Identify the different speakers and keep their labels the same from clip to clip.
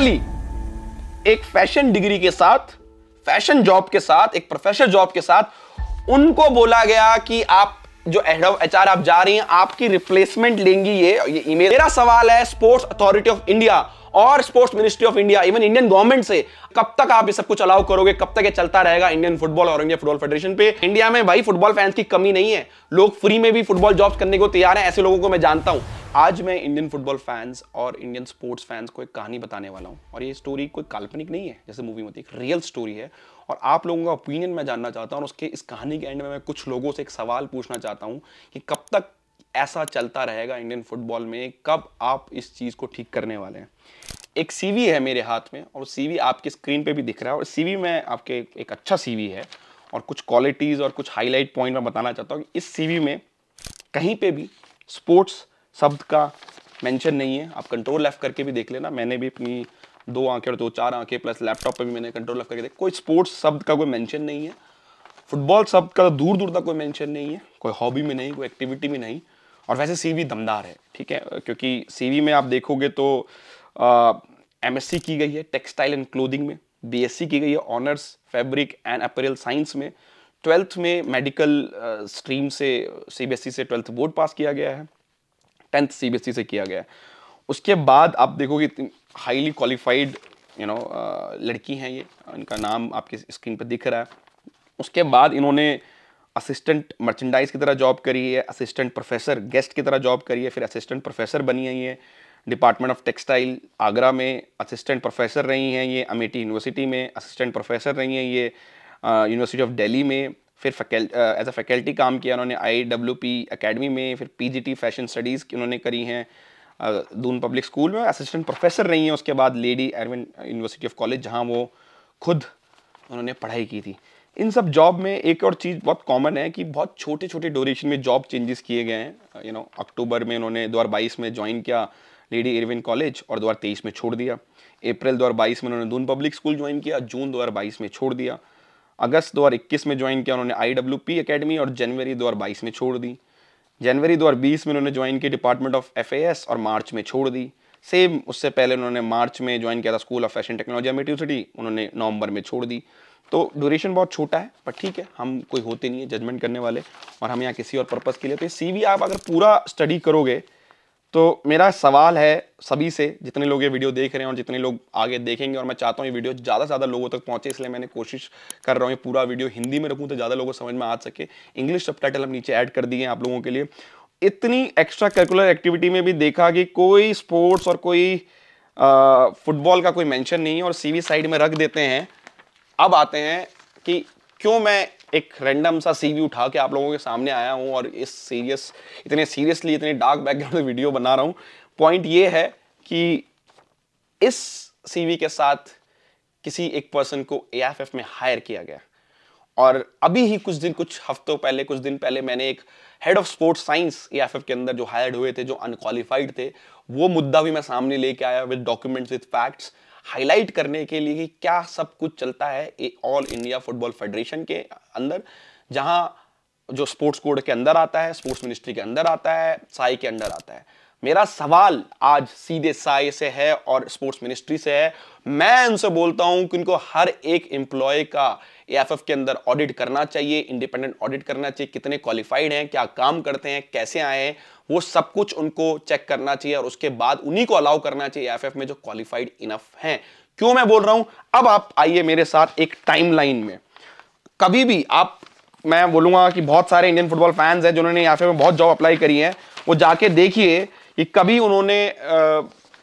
Speaker 1: finally एक fashion degree के साथ फैशन जॉब के साथ एक प्रोफेशनल जॉब के साथ उनको बोला गया कि आप जो हेड ऑफ एचआर आप जा रही हैं आपकी रिप्लेसमेंट लेंगी ये ये ईमेल मेरा सवाल है स्पोर्ट्स अथॉरिटी ऑफ इंडिया और sports ministry of India even Indian government से कब तक आप ये सब कुछ अलाउ करोगे कब तक ये चलता रहेगा इंडियन फुटबॉल और इंडिया फुटबॉल फेडरेशन पे इंडिया में भाई फुटबॉल फैंस की कमी नहीं है लोग फ्री में भी फुटबॉल जॉब्स करने को तैयार हैं ऐसे लोगों को मैं जानता हूं आज मैं इंडियन फुटबॉल फैंस और इंडियन स्पोर्ट्स फैंस को एक कहानी बताने वाला हूं और ये स्टोरी कोई काल्पनिक नहीं है जैसे मूवी में एक रियल स्टोरी है और आप लोगों का ओपिनियन मैं जानना चाहता हूँ और उसके इस कहानी के एंड में मैं कुछ लोगों से एक सवाल पूछना चाहता हूँ कि कब तक ऐसा चलता रहेगा इंडियन फुटबॉल में कब आप इस चीज़ को ठीक करने वाले हैं एक सीवी है मेरे हाथ में और सीवी आपकी स्क्रीन पे भी दिख रहा है और सीवी में आपके एक अच्छा सीवी है और कुछ क्वालिटीज़ और कुछ हाईलाइट पॉइंट मैं बताना चाहता हूँ कि इस सीवी में कहीं पे भी स्पोर्ट्स शब्द का मेंशन नहीं है आप कंट्रोल लेफ्ट करके भी देख लेना मैंने भी अपनी दो आंखें और दो चार आंखें प्लस लैपटॉप पे भी मैंने कंट्रोल एफ करके देखा कोई स्पोर्ट्स शब्द का कोई मेंशन नहीं है फुटबॉल शब्द का तो दूर दूर तक कोई मेंशन नहीं है कोई हॉबी में नहीं कोई एक्टिविटी में नहीं और वैसे सीवी दमदार है ठीक है क्योंकि सीवी में आप देखोगे तो सी की गई है टेक्सटाइल एंड क्लोदिंग में सी की गई है honours fabric and apparel science में ट्वेल्थ में मेडिकल स्ट्रीम से सीबीएसई e से ट्वेल्थ बोर्ड पास किया गया है टेंथ सीबीएसई e से किया गया है उसके बाद आप देखोगे हाईली क्वालिफाइड यू नो लड़की हैं ये इनका नाम आपके स्क्रीन पर दिख रहा है उसके बाद इन्होंने असिस्टेंट मर्चेंडाइज की तरह जॉब करी है असिस्टेंट प्रोफेसर गेस्ट की तरह जॉब करी है फिर असिस्टेंट प्रोफेसर बनी है ये डिपार्टमेंट ऑफ टेक्सटाइल आगरा में असिस्टेंट प्रोफेसर रही हैं ये अमेठी यूनिवर्सिटी में असिस्टेंट प्रोफेसर रही हैं ये यूनिवर्सिटी ऑफ दिल्ली में फिर फैकल एज अ फैकल्टी काम किया उन्होंने आई डब्ल्यू पी अकेडमी में फिर P G T fashion studies की उन्होंने करी हैं दून पब्लिक स्कूल में असिस्टेंट प्रोफेसर रही हैं उसके बाद Lady Irwin university of college जहाँ वो खुद उन्होंने पढ़ाई की थी इन सब जॉब में एक और चीज़ बहुत कॉमन है कि बहुत छोटे छोटे ड्यूरेशन में जॉब चेंजेस किए गए हैं यू नो अक्टूबर में उन्होंने दो में ज्वाइन किया लेडी इरविन कॉलेज और दो में छोड़ दिया अप्रैल दो में उन्होंने दून पब्लिक स्कूल ज्वाइन किया जून दो में छोड़ दिया अगस्त 2021 में ज्वाइन किया उन्होंने आई डब्ल्यू पी और जनवरी 2022 में छोड़ दी जनवरी 2020 में उन्होंने ज्वाइन की डिपार्टमेंट ऑफ एफ और मार्च में छोड़ दी सेम उससे पहले उन्होंने मार्च में ज्वाइन किया था school of fashion technology M university उन्होंने नवंबर में छोड़ दी तो ड्यूरेशन बहुत छोटा है पर ठीक है हम कोई होते नहीं है जजमेंट करने वाले और हम यहाँ किसी और पर्पज़ के लिए तो ये सी आप अगर पूरा स्टडी करोगे तो मेरा सवाल है सभी से जितने लोग ये वीडियो देख रहे हैं और जितने लोग आगे देखेंगे और मैं चाहता हूँ ये वीडियो ज़्यादा से ज़्यादा लोगों तक पहुँचे इसलिए मैंने कोशिश कर रहा हूँ ये पूरा वीडियो हिंदी में रखूँ तो ज़्यादा लोगों को समझ में आ सके इंग्लिश सब हम नीचे ऐड कर दिए हैं आप लोगों के लिए इतनी एक्स्ट्रा करिकुलर एक्टिविटी में भी देखा कि कोई स्पोर्ट्स और कोई फुटबॉल का कोई मैंशन नहीं है और सी साइड में रख देते हैं अब आते हैं कि क्यों मैं एक रैंडम सा सीवी उठा के आप लोगों के सामने आया हूँ और इस सीरियस इतने सीरियसली इतने डार्क बैकग्राउंड में वीडियो बना रहा हूँ पॉइंट ये है कि इस सीवी के साथ किसी एक पर्सन को एएफएफ में हायर किया गया और अभी ही कुछ दिन कुछ हफ्तों पहले कुछ दिन पहले मैंने एक head of sports science AFF के अंदर जो हायर्ड हुए थे जो अनक्वालिफाइड थे वो मुद्दा भी मैं सामने लेके आया with documents with facts highlight करने के लिए कि क्या सब कुछ चलता है ऑल इंडिया फुटबॉल फेडरेशन के अंदर जहां जो स्पोर्ट्स कोड के अंदर आता है स्पोर्ट्स मिनिस्ट्री के अंदर आता है साई के अंदर आता है मेरा सवाल आज सीधे साय से है और स्पोर्ट्स मिनिस्ट्री से है मैं उनसे बोलता हूं कि उनको हर एक एम्प्लॉय का एएफएफ के अंदर ऑडिट करना चाहिए इंडिपेंडेंट ऑडिट करना चाहिए कितने क्वालिफाइड हैं क्या काम करते हैं कैसे आए हैं वो सब कुछ उनको चेक करना चाहिए और उसके बाद उन्हीं को अलाउ करना चाहिए एफ में जो क्वालिफाइड इनफ हैं क्यों मैं बोल रहा हूं अब आप आइए मेरे साथ एक टाइम में कभी भी आप मैं बोलूंगा कि बहुत सारे इंडियन फुटबॉल फैंस हैं जिन्होंने एफ में बहुत जॉब अप्लाई करी है वो जाके देखिए कि कभी उन्होंने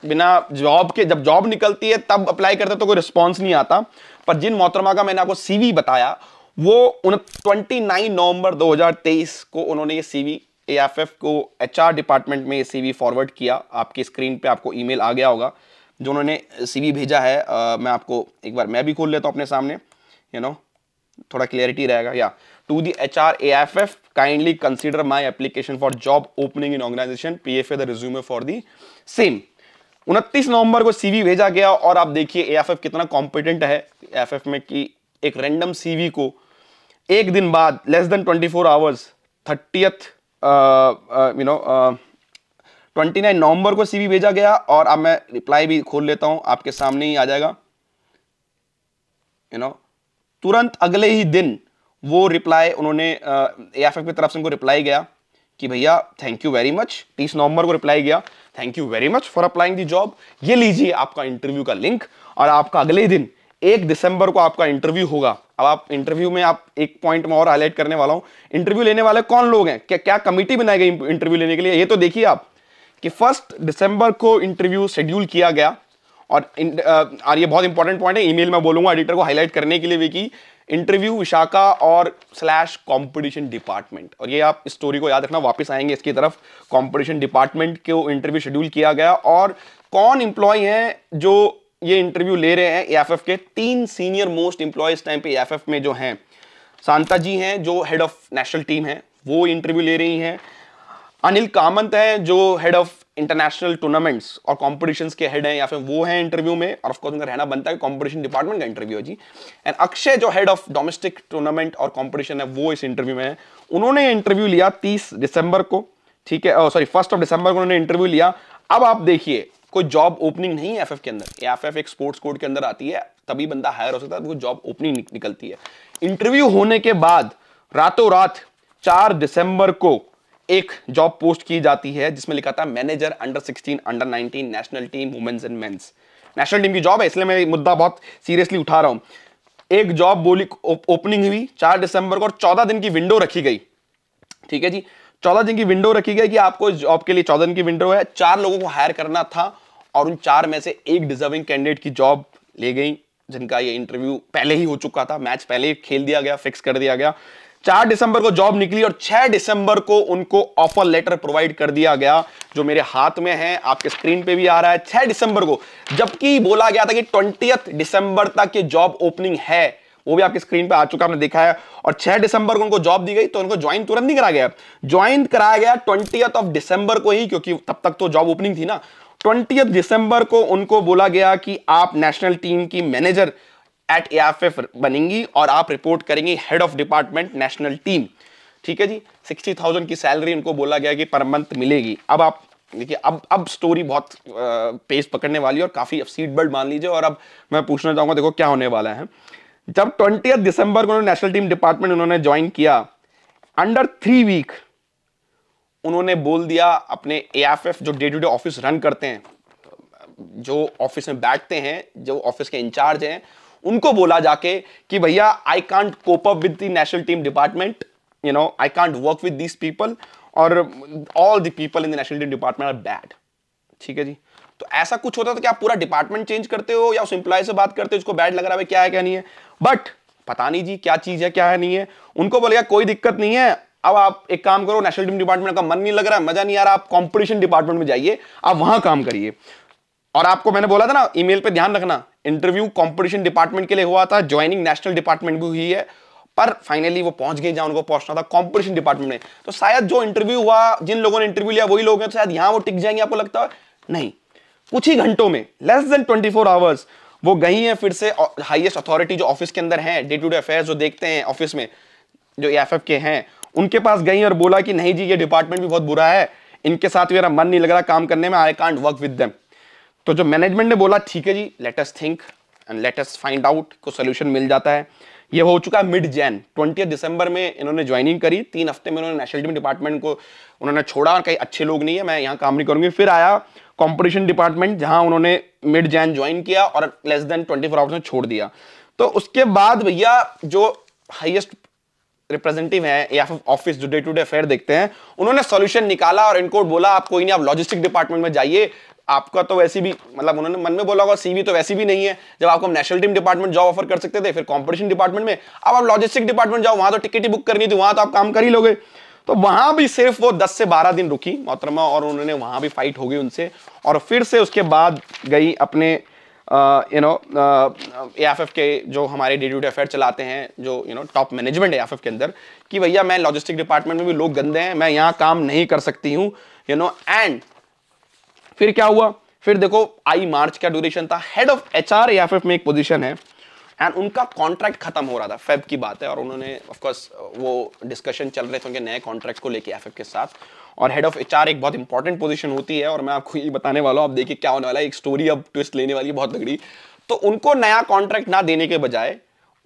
Speaker 1: बिना जॉब के जब जॉब निकलती है तब अप्लाई करते तो कोई रिस्पॉन्स नहीं आता पर जिन मोहतरमा का मैंने आपको सीवी बताया वो ट्वेंटी नाइन नवंबर 2023 को उन्होंने ये सीवी एएफएफ को एचआर डिपार्टमेंट में ये सीवी फॉरवर्ड किया आपकी स्क्रीन पे आपको ईमेल आ गया होगा जो उन्होंने सीवी भेजा है आ, मैं आपको एक बार मैं भी खोल लेता हूँ अपने सामने यू नो थोड़ा क्लियरिटी रहेगा या to the H R A F F kindly consider my application for job opening in organisation P F A the resume for the same 29 नवंबर को सीवी भेजा गया और आप देखिए एएफएफ कितना कॉम्पिटेंट है एएफएफ में कि एक रैंडम सीवी को एक दिन बाद less than 24 four hours thirty you know twenty nine नवंबर को सीवी भेजा गया और अब मैं रिप्लाई भी खोल लेता हूं आपके सामने ही आ जाएगा यू you नो know, तुरंत अगले ही दिन वो रिप्लाई उन्होंने ए एफ एफ की तरफ से उनको रिप्लाई गया कि भैया थैंक यू वेरी मच तीस नवंबर को रिप्लाई गया thank you very much for applying the job ये लीजिए आपका इंटरव्यू का लिंक और आपका अगले दिन एक दिसंबर को आपका इंटरव्यू होगा अब आप इंटरव्यू में आप एक पॉइंट में और हाईलाइट करने वाला हूं इंटरव्यू लेने वाले कौन लोग हैं क्या क्या कमिटी बनाई गई इंटरव्यू लेने के लिए ये तो देखिए आप कि फर्स्ट दिसंबर को इंटरव्यू शेड्यूल किया गया और इन, आ, ये बहुत इंपॉर्टेंट पॉइंट है ईमेल में बोलूंगा एडिटर को हाईलाइट करने के लिए भी कि इंटरव्यू विशाखा और स्लैश कंपटीशन डिपार्टमेंट और ये आप स्टोरी को याद रखना वापस आएंगे इसकी तरफ कंपटीशन डिपार्टमेंट को इंटरव्यू शेड्यूल किया गया और कौन इंप्लॉय हैं जो ये इंटरव्यू ले रहे हैं एफ के तीन सीनियर मोस्ट इंप्लॉय टाइम पे एफ में जो हैं शांता जी हैं जो हेड ऑफ नेशनल टीम है वो इंटरव्यू ले रही हैं अनिल कामंत हैं जो हेड ऑफ इंटरनेशनल टूर्नामेंट्स और कॉम्पिटिशन के हेड हैं या फिर वो हैं इंटरव्यू में और ऑफकोर्स उनका रहना बनता है कॉम्पिटिशन डिपार्टमेंट का इंटरव्यू है जी एंड अक्षय जो हेड ऑफ डोमेस्टिक टूर्नामेंट और कॉम्पिटिशन है वो इस इंटरव्यू में है उन्होंने इंटरव्यू लिया तीस दिसंबर को ठीक है सॉरी फर्स्ट ऑफ दिसंबर को उन्होंने इंटरव्यू लिया अब आप देखिए कोई जॉब ओपनिंग नहीं है एफ के अंदर एफ एफ एक स्पोर्ट्स कोड के अंदर आती है तभी बंदा हायर हो सकता है जॉब तो ओपनिंग निकलती है इंटरव्यू होने के बाद रातों रात चार दिसंबर को एक जॉब पोस्ट की जाती है जिसमें लिखा था manager under 16 under 19 national team women's and men's national team की जॉब है इसलिए मैं मुद्दा बहुत सीरियसली उठा रहा हूं एक जॉब बोली ओपनिंग हुई चार दिसंबर को और चौदह दिन की विंडो रखी गई ठीक है जी चौदह दिन की विंडो रखी गई कि आपको जॉब के लिए चौदह दिन की विंडो है चार लोगों को हायर करना था और उन चार में से एक डिजर्विंग कैंडिडेट की जॉब ले गई जिनका ये इंटरव्यू पहले ही हो चुका था मैच पहले ही खेल दिया गया फिक्स कर दिया गया चार दिसंबर को जॉब निकली और छह दिसंबर को उनको ऑफर लेटर प्रोवाइड कर दिया गया जो मेरे हाथ में है आपके स्क्रीन पे भी आ रहा है छह दिसंबर को जबकि बोला गया था कि ट्वेंटी दिसंबर तक ये जॉब ओपनिंग है वो भी आपके स्क्रीन पे आ चुका आपने देखा है और 6 दिसंबर को उनको जॉब दी गई तो उनको ज्वाइन तुरंत नहीं करा गया ज्वाइन कराया गया ट्वेंटी ऑफ दिसंबर को ही क्योंकि तब तक तो जॉब ओपनिंग थी ना ट्वेंटी दिसंबर को उनको बोला गया कि आप नेशनल टीम की मैनेजर एट ए बनेंगी और आप रिपोर्ट करेंगे head of department national team ठीक है जी सिक्सटी थाउजेंड की सैलरी उनको बोला गया कि पर मंथ मिलेगी अब आप देखिए अब अब स्टोरी बहुत पेस पकड़ने वाली है और काफ़ी सीट बेल्ट मान लीजिए और अब मैं पूछना चाहूंगा देखो क्या होने वाला है जब ट्वेंटी दिसंबर को नेशनल टीम डिपार्टमेंट उन्होंने ज्वाइन किया अंडर थ्री वीक उन्होंने बोल दिया अपने ए जो day to day office run करते हैं जो ऑफिस में बैठते हैं जो ऑफिस के इंचार्ज हैं उनको बोला जाके कि भैया I can't cope up with the national team department you know I can't work with this people और all the people in the national team department are bad ठीक है जी तो ऐसा कुछ होता तो क्या आप पूरा डिपार्टमेंट चेंज करते हो या उस एम्प्लॉय से बात करते हो उसको बैड लग रहा है क्या है क्या नहीं है बट पता नहीं जी क्या चीज है क्या है नहीं है उनको बोलेगा कोई दिक्कत नहीं है अब आप एक काम करो नेशनल टीम डिपार्टमेंट का मन नहीं लग रहा है मजा नहीं आ रहा आप कंपटीशन डिपार्टमेंट में जाइए आप वहां काम करिए और आपको मैंने बोला था ना ईमेल पे ध्यान रखना इंटरव्यू कंपटीशन डिपार्टमेंट के लिए हुआ था ज्वाइनिंग नेशनल डिपार्टमेंट भी हुई है पर फाइनली वो पहुंच गए जहां उनको पहुंचना था कंपटीशन डिपार्टमेंट में तो शायद जो इंटरव्यू हुआ जिन लोगों ने इंटरव्यू लिया वही लोग हैं तो शायद यहां वो टिक जाएंगे आपको लगता है नहीं कुछ ही घंटों में less than twenty four hours वो गई हैं फिर से हाईएस्ट अथॉरिटी जो ऑफिस के अंदर है डे टू डे अफेयर जो देखते हैं ऑफिस में जो एफ के हैं उनके पास गई और बोला कि नहीं जी ये डिपार्टमेंट भी बहुत बुरा है इनके साथ मेरा मन नहीं लग रहा काम करने में I can't work with them तो जो मैनेजमेंट ने बोला ठीक है जी let's think and let's find out को सोल्यूशन मिल जाता है ये हो चुका है मिड जैन ट्वेंटी दिसंबर में इन्होंने ज्वाइनिंग करी तीन हफ्ते में इन्होंने नेशनल टीम डिपार्टमेंट को उन्होंने छोड़ा और कहीं अच्छे लोग नहीं है मैं यहाँ काम नहीं करूंगी फिर आया कॉम्पिटिशन डिपार्टमेंट जहां उन्होंने मिड जैन ज्वाइन किया और less than twenty four hours में छोड़ दिया तो उसके बाद भैया जो हाइएस्ट रिप्रेजेंटेटिव है या फिर ऑफिस जो डे टू डे अफेयर देखते हैं उन्होंने सॉल्यूशन निकाला और इनको बोला आप कोई नहीं आप लॉजिस्टिक डिपार्टमेंट में जाइए आपका तो वैसे भी मतलब उन्होंने मन में बोला होगा सीवी तो वैसे भी नहीं है जब आपको national team department job offer कर सकते थे फिर कॉम्पिटिशन डिपार्टमेंट में अब आप लॉजिस्टिक डिपार्टमेंट जाओ वहां तो टिकट ही बुक करनी थी वहां तो आप काम कर ही लोगे तो वहां भी सिर्फ वो दस से बारह दिन रुकी मोहतरमा और उन्होंने वहां भी फाइट हो गई उनसे और फिर से उसके बाद गई अपने यू नो एफ एफ के जो हमारे टू डे अफेयर चलाते हैं जो यू नो टॉप मैनेजमेंट है एफ एफ के अंदर कि भैया मैं लॉजिस्टिक डिपार्टमेंट में भी लोग गंदे हैं मैं यहाँ काम नहीं कर सकती हूँ यू नो एंड फिर क्या हुआ फिर देखो आई मार्च का ड्यूरेशन था हेड ऑफ एच आर या एफ में एक पोजिशन है एंड उनका कॉन्ट्रैक्ट खत्म हो रहा था फेब की बात है और उन्होंने ऑफकोर्स वो डिस्कशन चल रहे थे उनके नए कॉन्ट्रैक्ट को लेके एफ के साथ और हेड ऑफ एच एक बहुत इंपॉर्टेंट पोजीशन होती है और मैं आपको ये बताने वाला हूँ आप देखिए क्या होने वाला है एक स्टोरी अब ट्विस्ट लेने वाली है बहुत तगड़ी तो उनको नया कॉन्ट्रैक्ट ना देने के बजाय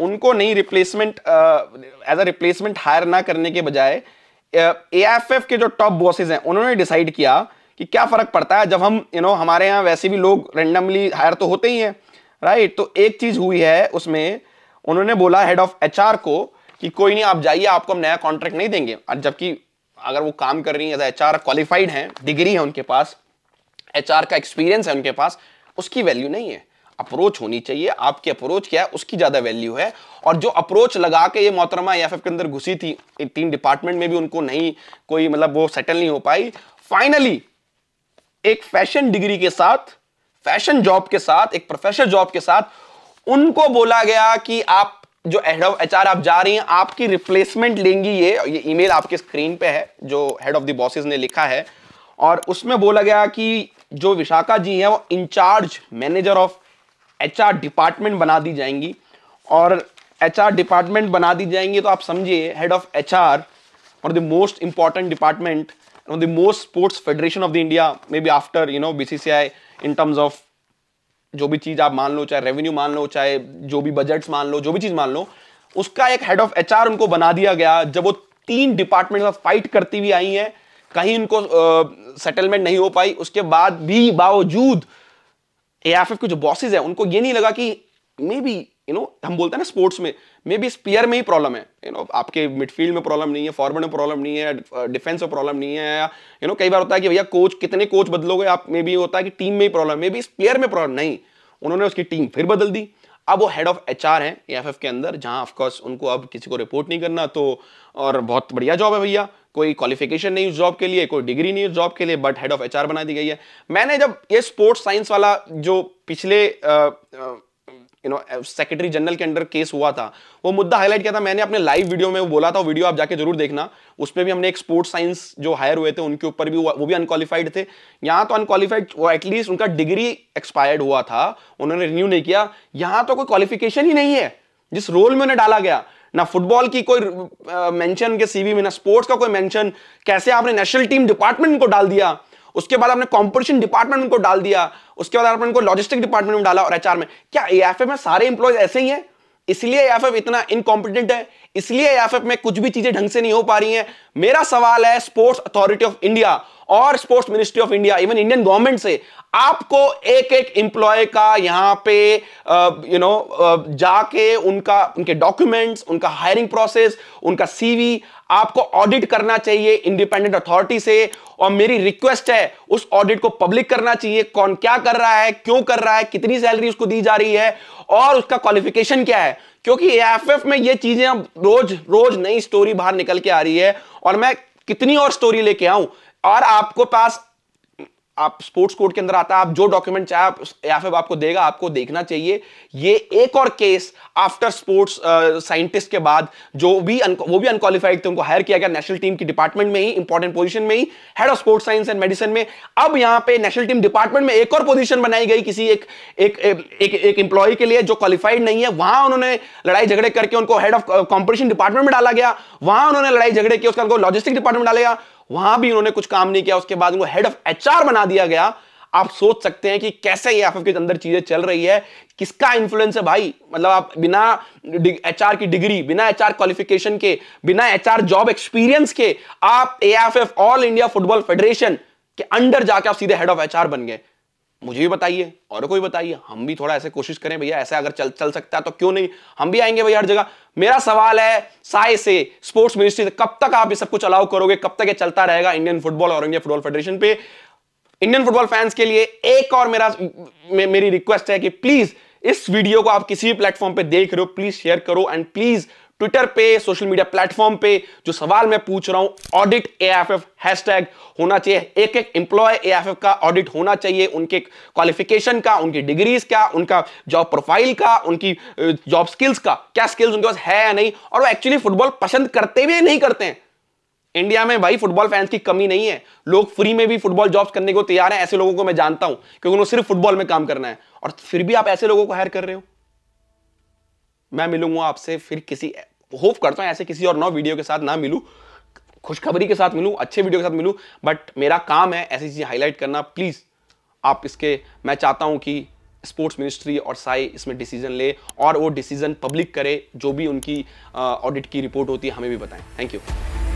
Speaker 1: उनको नई replacement as a replacement hire ना करने के बजाय ए एफ के जो टॉप बॉसेज हैं उन्होंने डिसाइड किया कि क्या फ़र्क पड़ता है जब हम यू you नो know, हमारे यहाँ वैसे भी लोग रेंडमली हायर तो होते ही हैं राइट तो एक चीज़ हुई है उसमें उन्होंने बोला हेड ऑफ एच को कि कोई नहीं आप जाइए आपको हम नया कॉन्ट्रैक्ट नहीं देंगे और जबकि अगर वो काम कर रही है एच आर क्वालिफाइड है डिग्री है उनके पास एच का एक्सपीरियंस है उनके पास उसकी वैल्यू नहीं है अप्रोच होनी चाहिए आपकी अप्रोच क्या है उसकी ज़्यादा वैल्यू है और जो अप्रोच लगा के ये मोहतरमा एफ के अंदर घुसी थी तीन डिपार्टमेंट में भी उनको नहीं कोई मतलब वो सेटल नहीं हो पाई फाइनली एक फैशन डिग्री के साथ फैशन जॉब के साथ एक प्रोफेशनल जॉब के साथ उनको बोला गया कि आप जो हेड ऑफ एचआर आप जा रही हैं आपकी रिप्लेसमेंट लेंगी ये ये ईमेल आपके स्क्रीन पे है जो हेड ऑफ द बॉसेस ने लिखा है और उसमें बोला गया कि जो विशाखा जी हैं वो incharge manager of HR department बना दी जाएंगी और एचआर डिपार्टमेंट बना दी जाएंगी तो आप समझिए हेड ऑफ एचआर और the most important department you know, the most sports federation of the India, maybe after you know BCCI in terms of जो भी चीज़ आप मान लो चाहे रेवेन्यू मान लो चाहे जो भी बजट्स मान लो जो भी चीज़ मान लो उसका एक हेड ऑफ एचआर उनको बना दिया गया जब वो तीन डिपार्टमेंट साथ फाइट करती हुई आई है कहीं उनको सेटलमेंट नहीं हो पाई उसके बाद भी बावजूद ए एफ के जो बॉसेज हैं उनको ये नहीं लगा कि मे बी यू नो हम बोलते हैं ना स्पोर्ट्स में मे बी इस प्लेयर में ही प्रॉब्लम है यू you नो know, आपके मिडफील्ड में प्रॉब्लम नहीं है फॉरवर्ड में प्रॉब्लम नहीं है डिफेंस में प्रॉब्लम नहीं है या यू नो कई बार होता है कि भैया कोच कितने कोच बदलोगे आप मे बी होता है कि टीम में ही प्रॉब्लम मे बी इस प्लेयर में प्रॉब्लम नहीं उन्होंने उसकी टीम फिर बदल दी अब वो हेड ऑफ एच आर है ए एफ एफ के अंदर जहां ऑफकोर्स उनको अब किसी को रिपोर्ट नहीं करना तो और बहुत बढ़िया जॉब है भैया कोई क्वालिफिकेशन नहीं उस जॉब के लिए कोई डिग्री नहीं उस जॉब के लिए but head of H R बना दी गई है मैंने जब ये स्पोर्ट्स साइंस वाला जो पिछले uh, uh, you know secretary general के अंडर केस हुआ था वो मुद्दा हाईलाइट किया था मैंने अपने लाइव वीडियो में वो बोला था वीडियो आप जाके जरूर देखना उस पर भी हमने एक स्पोर्ट्स साइंस जो हायर हुए थे उनके ऊपर भी वो भी अनक्वालिफाइड थे यहाँ तो अनक्वालिफाइड एटलीस्ट उनका डिग्री एक्सपायर्ड हुआ था उन्होंने रिन्यू नहीं किया यहाँ तो कोई क्वालिफिकेशन ही नहीं है जिस रोल में उन्हें डाला गया ना फुटबॉल की कोई मेंशन के सीवी में ना स्पोर्ट्स का कोई मेंशन कैसे आपने नेशनल टीम डिपार्टमेंट को डाल दिया उसके बाद आपने कॉम्पिटिशन डिपार्टमेंट उनको डाल दिया उसके बाद आपने उनको लॉजिस्टिक डिपार्टमेंट में डाला और एचआर में क्या ए में सारे इंप्लॉयज ऐसे ही है इसलिए इतना इनकॉम्पिटेंट है इसलिए एफ में कुछ भी चीजें ढंग से नहीं हो पा रही हैं मेरा सवाल है स्पोर्ट्स अथॉरिटी ऑफ इंडिया और sports ministry of India even Indian government से आपको एक एक एम्प्लॉय का यहां पे यू नो जाके उनका उनके डॉक्यूमेंट्स उनका हायरिंग प्रोसेस उनका सीवी आपको ऑडिट करना चाहिए इंडिपेंडेंट अथॉरिटी से और मेरी रिक्वेस्ट है उस ऑडिट को पब्लिक करना चाहिए कौन क्या कर रहा है क्यों कर रहा है कितनी सैलरी उसको दी जा रही है और उसका क्वालिफिकेशन क्या है क्योंकि एफ में ये चीजें अब रोज रोज नई स्टोरी बाहर निकल के आ रही है और मैं कितनी और स्टोरी लेके आऊं और आपको पास आप स्पोर्ट्स कोर्ट के अंदर आता है आप जो डॉक्यूमेंट चाहे आप या फिर आपको देगा आपको देखना चाहिए ये एक और केस आफ्टर स्पोर्ट्स साइंटिस्ट के बाद जो भी वो भी अनकालीफाइड थे उनको हायर किया गया नेशनल टीम की डिपार्टमेंट में ही इंपॉर्टेंट पोजिशन में ही head of sports science and medicine में अब यहां पे नेशनल टीम डिपार्टमेंट में एक और पोजिशन बनाई गई किसी एक एक एक एक एम्प्लॉय के लिए जो क्वालिफाइड नहीं है वहां उन्होंने लड़ाई झगड़े करके उनको हेड ऑफ कॉम्पिटिशन डिपार्टमेंट में डाला गया वहां उन्होंने लड़ाई झगड़े किया उसका उनको लॉजिस्टिक डिपार्टमेंट डाला गया वहां भी उन्होंने कुछ काम नहीं किया उसके बाद उनको हेड ऑफ एचआर बना दिया गया आप सोच सकते हैं कि कैसे ये एफ के अंदर चीजें चल रही है किसका इन्फ्लुएंस है भाई मतलब आप बिना एच की डिग्री बिना एच क्वालिफिकेशन के बिना एच जॉब एक्सपीरियंस के आप a all India football federation के अंडर जाके आप सीधे हेड ऑफ एच बन गए मुझे भी बताइए और कोई बताइए हम भी थोड़ा ऐसे कोशिश करें भैया ऐसा अगर चल चल सकता है तो क्यों नहीं हम भी आएंगे भैया हर जगह मेरा सवाल है साय से स्पोर्ट्स मिनिस्ट्री से कब तक आप ये सब कुछ अलाउ करोगे कब तक ये चलता रहेगा इंडियन फुटबॉल और इंडिया फुटबॉल फेडरेशन पे इंडियन फुटबॉल फैंस के लिए एक और मेरा मे, मेरी रिक्वेस्ट है कि प्लीज इस वीडियो को आप किसी भी प्लेटफॉर्म पे देख रहे हो प्लीज शेयर करो एंड प्लीज ट्विटर पे सोशल मीडिया प्लेटफॉर्म पे जो सवाल मैं पूछ रहा हूं ऑडिट हैश हैशटैग होना चाहिए एक एक एम्प्लॉय एफ का ऑडिट होना चाहिए उनके क्वालिफिकेशन का उनकी डिग्रीज का उनका जॉब प्रोफाइल का उनकी जॉब स्किल्स का क्या स्किल्स उनके पास है या नहीं और वो एक्चुअली फुटबॉल पसंद करते भी नहीं करते हैं इंडिया में भाई फुटबॉल फैंस की कमी नहीं है लोग फ्री में भी फुटबॉल जॉब्स करने को तैयार हैं ऐसे लोगों को मैं जानता हूं क्योंकि उन्हें सिर्फ फुटबॉल में काम करना है और फिर भी आप ऐसे लोगों को हायर कर रहे हो मैं मिलूंगा आपसे फिर किसी होप करता हूँ ऐसे किसी और नौ वीडियो के साथ ना मिलूँ खुशखबरी के साथ मिलूँ अच्छे वीडियो के साथ मिलूँ बट मेरा काम है ऐसी चीज़ें हाईलाइट करना प्लीज़ आप इसके मैं चाहता हूँ कि स्पोर्ट्स मिनिस्ट्री और साई इसमें डिसीजन ले और वो डिसीजन पब्लिक करे जो भी उनकी ऑडिट की रिपोर्ट होती है हमें भी बताएं थैंक यू